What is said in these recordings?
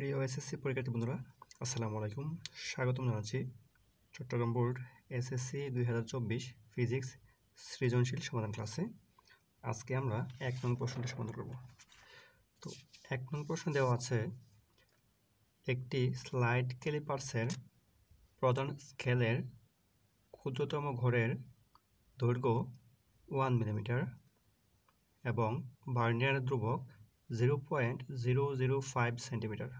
প্রিয় এসএসসি পরীক্ষার্থী বন্ধুরা আসসালামু আলাইকুম স্বাগতম জানাচ্ছি চট্টগ্রাম বোর্ড এসএসসি দুই ফিজিক্স সৃজনশীল সমাধান ক্লাসে আজকে আমরা এক নং প্রশ্নটি সমাধান করব তো এক নং প্রশ্ন দেওয়া আছে একটি স্লাইড ক্যালিপার্সের প্রধান স্কেলের ক্ষুদ্রতম ঘরের দৈর্ঘ্য ওয়ান মিলিমিটার এবং বার্নিয়ার ধ্রুবক zero point zero zero five centimetre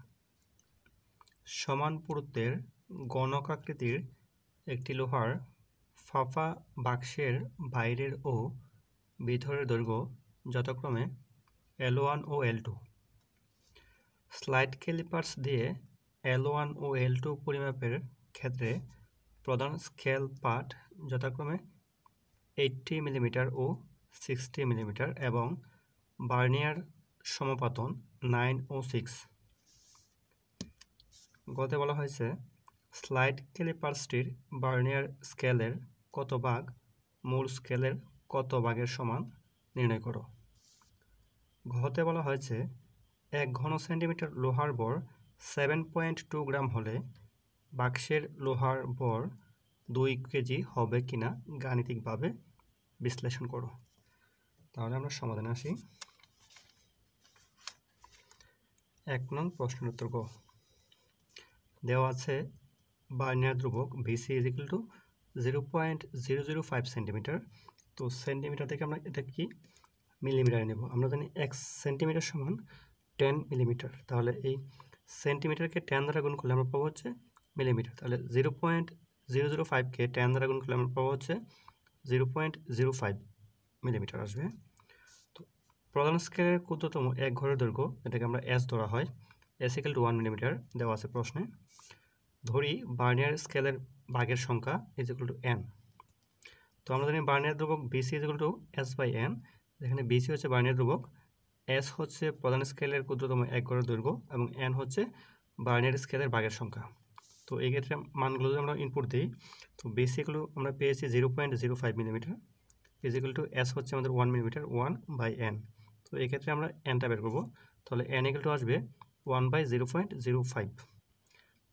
সমান পুরুত্বের গণকাকৃতির একটি লোহার ফাফা বাক্সের বাইরের ও ভিতরের দৈর্ঘ্য যথাক্রমে এল ওয়ান ও এল টু স্লাইড ক্যালিপার্স দিয়ে এল ওয়ান ও এল টু পরিমাপের ক্ষেত্রে প্রধান স্কেল পাঠ যথাক্রমে এইটটি মিলিমিটার ও সিক্সটি মিলিমিটার এবং বার্নিয়ার সমপাতন নাইন ও সিক্স গতে বলা হয়েছে স্লাইড ক্যালিপার্সটির বার্নিয়ার স্কেলের কত ভাগ মূল স্কেলের কত ভাগের সমান নির্ণয় করো ঘতে বলা হয়েছে এক ঘন সেন্টিমিটার লোহার বর সেভেন পয়েন্ট টু গ্রাম হলে বাক্সের লোহার বর দুই কেজি হবে কিনা গাণিতিকভাবে বিশ্লেষণ করো তাহলে আমরা সমাধানে আসি এক নং প্রশ্নের উত্তর গ দেওয়া আছে বার্নিয়ার ধ্রুবক VC is equal to zero point zero zero five centimetre তো সেন্টিমিটার থেকে আমরা এটা কি মিলিমিটারে নেব আমরা জানি এক সেন্টিমিটার সমান টেন মিলিমিটার তাহলে এই সেন্টিমিটারকে টেন দ্বারা গুণ করলে আমরা পাবো হচ্ছে মিলিমিটার তাহলে জিরো পয়েন্ট জিরো জিরো ফাইভকে টেন দ্বারা গুণ করলে আমরা পাবো হচ্ছে zero point zero five millimetre আসবে তো প্রধান স্কেলের ক্ষুদ্রতম এক ঘরের দৈর্ঘ্য এটাকে আমরা এস ধরা হয় এসিকেল টু ওয়ান মিলিমিটার দেওয়া আছে প্রশ্নে ধরি বার্নিয়ার স্কেলের বাঘের সংখ্যা ইজ টু এন তো আমরা জানি বার্নিয়ার ধ্রুবক BC is equal two S by N যেখানে বিসি হচ্ছে বার্নিয়ার ধ্রুবক এস হচ্ছে প্রধান স্কেলের ক্ষুদ্রতম এক গড়ের দৈর্ঘ্য এবং এন হচ্ছে বার্নিয়ার স্কেলের বাঘের সংখ্যা তো এই ক্ষেত্রে মানগুলো যদি আমরা ইনপুট দিই তো বেসিকগুলো আমরা পেয়েছি zero point zero five millimetre physical to S হচ্ছে আমাদের one millimetre one by N তো এক্ষেত্রে আমরা এনটা বের করবো তাহলে এন এগুলো আসবে one by zero point zero five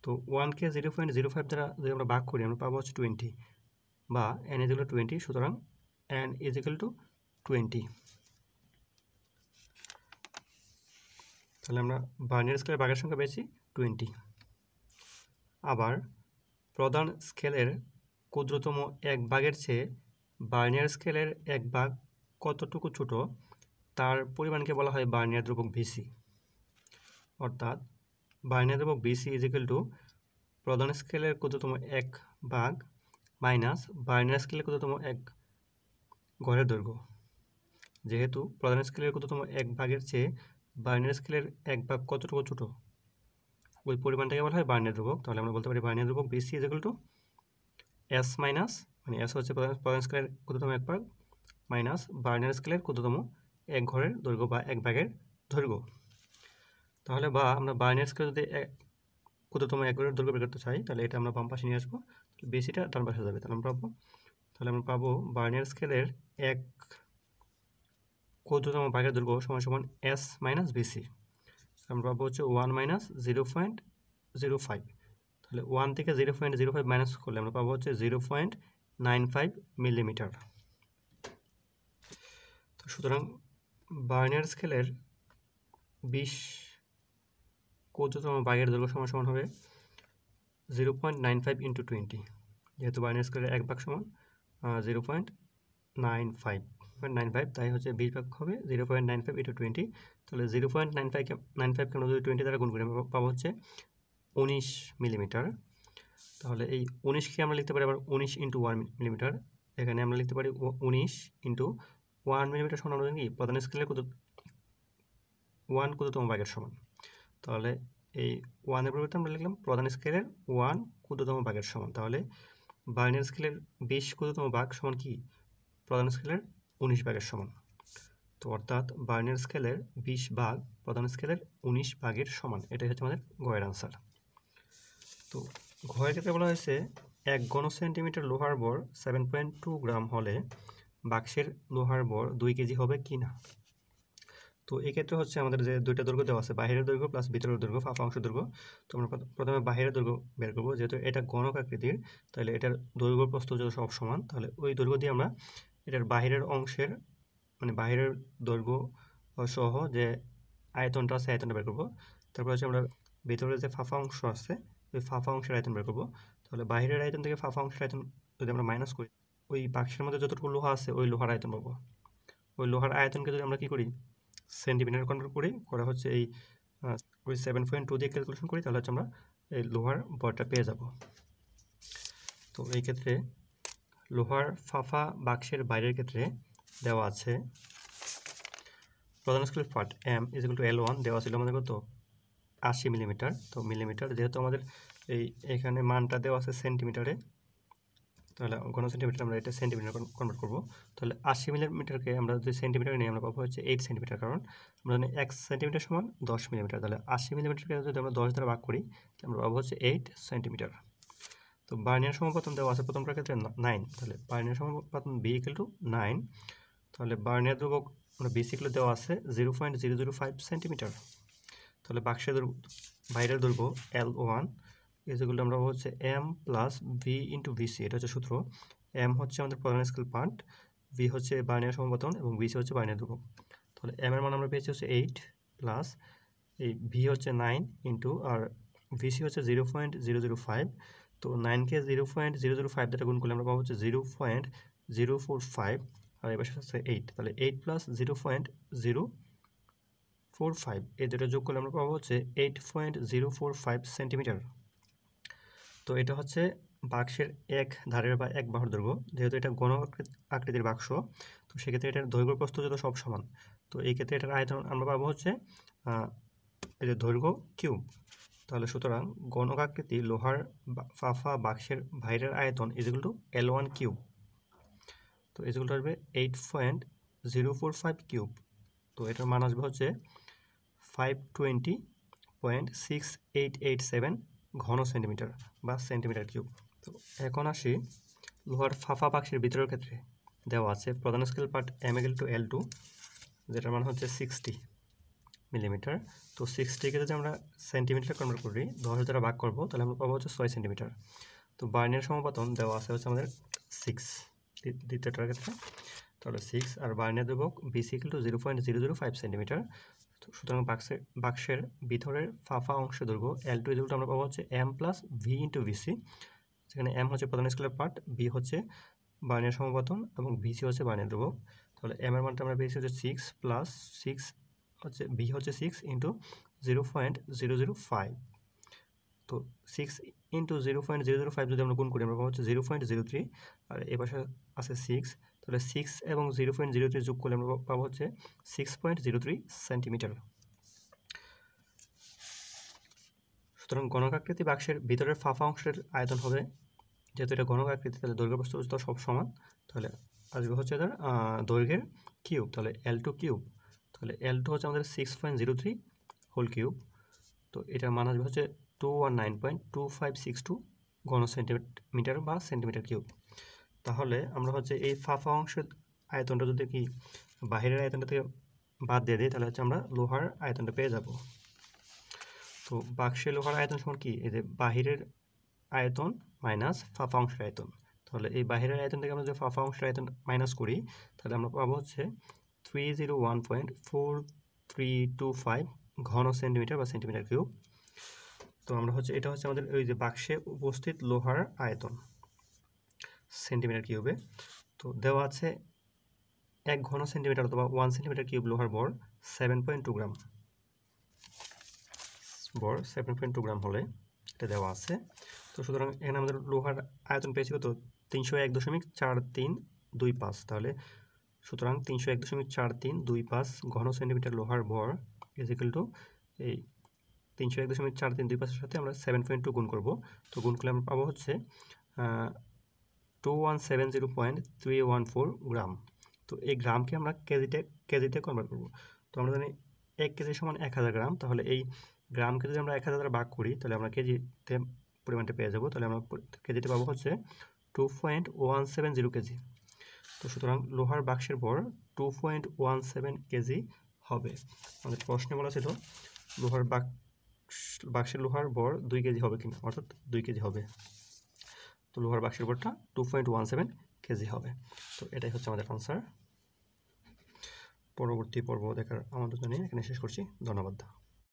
তো ওয়ানকে জিরো পয়েন্ট জিরো ফাইভ দ্বারা যদি আমরা ভাগ করি আমরা পাবো হচ্ছে টোয়েন্টি বা এন ইজ টোয়েন্টি সুতরাং এন ইজ টু টোয়েন্টি তাহলে আমরা বার্নিয়ার স্কেলের বাঘের সংখ্যা পেয়েছি টোয়েন্টি আবার প্রধান স্কেলের ক্ষুদ্রতম এক বাঘের চেয়ে বার্নিয়ার স্কেলের এক বাঘ কতটুকু ছোট তার পরিমাণকে বলা হয় বার্নিয়ার দ্রবক ভিসি অর্থাৎ বাইনারি বা বিসি ইজিক্যাল টু প্রধান স্কেলের ক্ষুদ্রতম এক ভাগ মাইনাস বাইনারি স্কেলের ক্ষুদ্রতম এক ঘরের দৈর্ঘ্য যেহেতু প্রধান স্কেলের ক্ষুদ্রতম এক ভাগের চেয়ে বাইনারি স্কেলের এক ভাগ কতটুকু ছোটো ওই পরিমাণটাকে বলা হয় বাইনারি ধ্রুবক তাহলে আমরা বলতে পারি বাইনারি ধ্রুবক VC is equal to S minus মানে এস হচ্ছে প্রধান স্কেলের ক্ষুদ্রতম এক ভাগ মাইনাস বাইনারি স্কেলের ক্ষুদ্রতম এক ঘরের দৈর্ঘ্য বা এক ভাগের দৈর্ঘ্য তাহলে বা আমরা বাইনেসকে যদি কততম একবারের দৈর্ঘ্য বের করতে চাই তাহলে এটা আমরা বাম পাশে নিয়ে আসবো বেশিটা ডান পাশে যাবে তাহলে আমরা পাবো তাহলে আমরা পাবো বার্নের স্কেলের এক ক্ষুদ্রতম বাইরের দৈর্ঘ্য সমান সমান এস মাইনাস বিসি আমরা পাবো হচ্ছে one minus zero point zero five তাহলে ওয়ান থেকে zero point zero five minus করলে আমরা পাবো হচ্ছে zero point nine five millimetre সুতরাং বার্নের স্কেলের বিশ ক্ষুদ্রতম বাঘের দৈর্ঘ্য সমান সমান হবে zero point nine five into twenty যেহেতু বাইনের স্কোয়ারের এক ভাগ সমান zero point nine five point nine five তাই হচ্ছে বিশ ভাগ হবে zero point nine five into twenty তাহলে zero point nine five nine five কেন যদি টোয়েন্টি দ্বারা গুণ করে পাবো হচ্ছে উনিশ মিলিমিটার তাহলে এই উনিশকে আমরা লিখতে পারি আবার উনিশ ইন্টু ওয়ান মিলিমিটার এখানে আমরা লিখতে পারি উনিশ ইন্টু ওয়ান মিলিমিটার সমান কি প্রধান স্কেলের কত ওয়ান কততম বাইকের সমান তাহলে এই ওয়ানের পরিবর্তে আমরা লিখলাম প্রধান স্কেলের ওয়ান ক্ষুদ্রতম ভাগের সমান তাহলে বাইনের স্কেলের বিশ ক্ষুদ্রতম ভাগ সমান কি প্রধান স্কেলের উনিশ ভাগের সমান তো অর্থাৎ বাইনের স্কেলের বিশ ভাগ প্রধান স্কেলের উনিশ ভাগের সমান এটাই হচ্ছে আমাদের গয়ের আনসার তো ঘয়ের ক্ষেত্রে বলা হয়েছে এক ঘন সেন্টিমিটার লোহার বর সেভেন পয়েন্ট টু গ্রাম হলে বাক্সের লোহার বর দুই কেজি হবে কি না তো এক্ষেত্রে হচ্ছে আমাদের যে দুইটা দৈর্ঘ্য দেওয়া আছে বাহিরের দৈর্ঘ্য প্লাস ভিতরের দৈর্ঘ্য ফাঁপা অংশ দৈর্ঘ্য তো আমরা প্রথমে বাহিরের দৈর্ঘ্য বের করবো যেহেতু এটা গণক আকৃতির তাহলে এটার দৈর্ঘ্য প্রস্তুত যদি সব সমান তাহলে ওই দৈর্ঘ্য দিয়ে আমরা এটার বাহিরের অংশের মানে বাহিরের দৈর্ঘ্য সহ যে আয়তনটা আছে আয়তনটা বের করবো তারপর হচ্ছে আমরা ভিতরে যে ফাঁপা অংশ আছে ওই ফাঁপা অংশের আয়তন বের করবো তাহলে বাহিরের আয়তন থেকে ফাঁপা অংশের আয়তন যদি আমরা মাইনাস করি ওই বাক্সের মধ্যে যতটুকু লোহা আছে ওই লোহার আয়তন পাবো ওই লোহার আয়তনকে যদি আমরা কী করি সেন্টিমিটার কন্ট্রোল করি করা হচ্ছে এই ওই সেভেন পয়েন্ট টু দিয়ে ক্যালকুলেশন করি তাহলে হচ্ছে আমরা এই লোহার বলটা পেয়ে যাব তো এই ক্ষেত্রে লোহার ফাফা বাক্সের বাইরের ক্ষেত্রে দেওয়া আছে প্রধান স্কুলের part M is equal to L one দেওয়া ছিল আমাদের কত আশি মিলিমিটার তো মিলিমিটার যেহেতু আমাদের এই এখানে মানটা দেওয়া আছে সেন্টিমিটারে তাহলে ঘন সেন্টিমিটার আমরা এটা সেন্টিমিটার কনভার্ট করবো তাহলে আশি মিলিমিটারকে আমরা যদি সেন্টিমিটার নিয়ে আমরা পাবো হচ্ছে এইট সেন্টিমিটার কারণ আমরা জানি এক সেন্টিমিটার সমান দশ মিলিমিটার তাহলে আশি মিলিমিটারকে যদি আমরা দশ দ্বারা ভাগ করি আমরা পাবো হচ্ছে এইট সেন্টিমিটার তো বার্নিয়ার সমপাতন দেওয়া আছে প্রথমটার ক্ষেত্রে নাইন তাহলে বার্নিয়ার সমাপতন বি ইকুয়াল টু নাইন তাহলে বার্নিয়ার ধ্রুবক আমরা বেসিক্যালি দেওয়া আছে zero point zero zero five centimetre তাহলে বাক্সের বাইরের দৈর্ঘ্য এল ওয়ান ইজ ইকুয়াল আমরা হচ্ছে M plus V into VC এটা হচ্ছে সূত্র এম হচ্ছে আমাদের প্রধান স্কেল পার্ট ভি হচ্ছে বাইনারি সমপতন এবং ভিসি হচ্ছে বাইনারি ধ্রুবক তাহলে এম এর মান আমরা পেয়েছি হচ্ছে এইট প্লাস এই ভি হচ্ছে নাইন ইন্টু আর ভিসি হচ্ছে zero point zero zero five তো নাইনকে zero point zero zero five দ্বারা গুণ করলে আমরা পাবো হচ্ছে zero point zero four five আর এবার হচ্ছে এইট তাহলে eight plus zero point zero four five এই দুটো যোগ করলে আমরা পাবো হচ্ছে eight point zero four five centimetre তো এটা হচ্ছে বাক্সের এক ধারের বা এক বাহুর দৈর্ঘ্য যেহেতু এটা গণ আকৃতির বাক্স তো সেক্ষেত্রে এটার দৈর্ঘ্য প্রস্থ যত সব সমান তো এই ক্ষেত্রে এটার আয়তন আমরা পাবো হচ্ছে এদের দৈর্ঘ্য কিউ তাহলে সুতরাং আকৃতি লোহার ফাফা বাক্সের বাইরের আয়তন is equal to L one cube তো ইজগুল টু আসবে eight point zero four five cube তো এটার মান আসবে হচ্ছে five twenty point six eight eight seven ঘন সেন্টিমিটার বা সেন্টিমিটার কিউব তো এখন আসি লোহার ফাফা পাখির ভিতরের ক্ষেত্রে দেওয়া আছে প্রধান scale part M L two L two যেটার মানে হচ্ছে সিক্সটি মিলিমিটার তো সিক্সটিকে যদি আমরা সেন্টিমিটার কনভার্ট করি দশ দ্বারা ভাগ করবো তাহলে আমরা পাবো হচ্ছে ছয় সেন্টিমিটার তো বার্নের সমাপতন দেওয়া আছে হচ্ছে আমাদের সিক্স দ্বিতীয়টার ক্ষেত্রে তাহলে সিক্স আর বার্নে দেবো V sequel to zero point zero zero five centimetre সুতরাং বাক্সের বাক্সের ভিতরের ফাফা অংশে দৈর্ঘ্য এল টু ইজুলটা আমরা পাবো হচ্ছে M plus V into VC সেখানে এম হচ্ছে প্রধান স্কেলের পার্ট বি হচ্ছে বার্নের সমপ্রথম এবং ভিসি হচ্ছে বার্নের দেবো তাহলে এম এর মানটা আমরা পেয়েছি হচ্ছে সিক্স প্লাস সিক্স হচ্ছে ভি হচ্ছে six into zero point zero zero five তো six into zero point zero zero five যদি আমরা গুণ করি আমরা পাবো হচ্ছে জিরো পয়েন্ট জিরো থ্রি আর এ পাশে আছে সিক্স তাহলে সিক্স এবং জিরো পয়েন্ট জিরো থ্রি যোগ করলে আমরা পাবো হচ্ছে six point zero three centimetre সুতরাং গণকাকৃতি বাক্সের ভিতরের ফাঁফা অংশের আয়তন হবে যেহেতু এটা গণকাকৃতি তাহলে দৈর্ঘ্য প্রস্তুত সব সমান তাহলে আসবে হচ্ছে তার দৈর্ঘ্যের কিউব তাহলে এল টু কিউব তাহলে এল টু হচ্ছে আমাদের six point zero three whole cube তো এটার মান আসবে হচ্ছে two one nine point two five six two ঘন সেন্টিমিটার বা সেন্টিমিটার কিউব তাহলে আমরা হচ্ছে এই ফাফা অংশ আয়তনটা যদি কি বাহিরের আয়তনটা থেকে বাদ দিয়ে দিই তাহলে হচ্ছে আমরা লোহার আয়তনটা পেয়ে যাব তো বাক্সে লোহার আয়তন সমান কি এই যে বাহিরের আয়তন মাইনাস ফাফা অংশের আয়তন তাহলে এই বাহিরের আয়তন থেকে আমরা যদি ফাফা অংশের আয়তন মাইনাস করি তাহলে আমরা পাবো হচ্ছে three zero one point four three two five ঘন সেন্টিমিটার বা সেন্টিমিটার কিউব তো আমরা হচ্ছে এটা হচ্ছে আমাদের ওই যে বাক্সে উপস্থিত লোহার আয়তন সেন্টিমিটার কিউবে তো দেওয়া আছে এক ঘন সেন্টিমিটার অথবা ওয়ান সেন্টিমিটার কিউব লোহার বর সেভেন পয়েন্ট টু গ্রাম বর সেভেন পয়েন্ট টু গ্রাম হলে এটা দেওয়া আছে তো সুতরাং এখানে আমাদের লোহার আয়তন পেয়েছি কত তিনশো এক দশমিক চার তিন দুই পাঁচ তাহলে সুতরাং তিনশো এক দশমিক চার তিন দুই পাঁচ ঘন সেন্টিমিটার লোহার বর ইজিক্যাল টু এই তিনশো এক দশমিক চার তিন দুই পাঁচের সাথে আমরা সেভেন পয়েন্ট টু গুণ করবো তো গুণ করলে আমরা পাবো হচ্ছে two one seven zero point three one four gram তো এই গ্রামকে আমরা কেজিতে কেজিতে কনভার্ট করব তো আমরা জানি এক কেজি সমান এক হাজার গ্রাম তাহলে এই গ্রামকে যদি আমরা এক হাজার দ্বারা ভাগ করি তাহলে আমরা কেজিতে পরিমাণটা পেয়ে যাবো তাহলে আমরা কেজিতে পাবো হচ্ছে two point one seven zero KG তো সুতরাং লোহার বাক্সের ভর two point one seven KG হবে আমাদের প্রশ্নে বলা ছিল লোহার বাক্স বাক্সের লোহার ভর দুই কেজি হবে কিনা অর্থাৎ দুই কেজি হবে তো লোহার বাক্সের উপরটা two point one seven KG হবে তো এটাই হচ্ছে আমাদের আনসার পরবর্তী পর্ব দেখার আমাদের জানিয়ে এখানে শেষ করছি ধন্যবাদ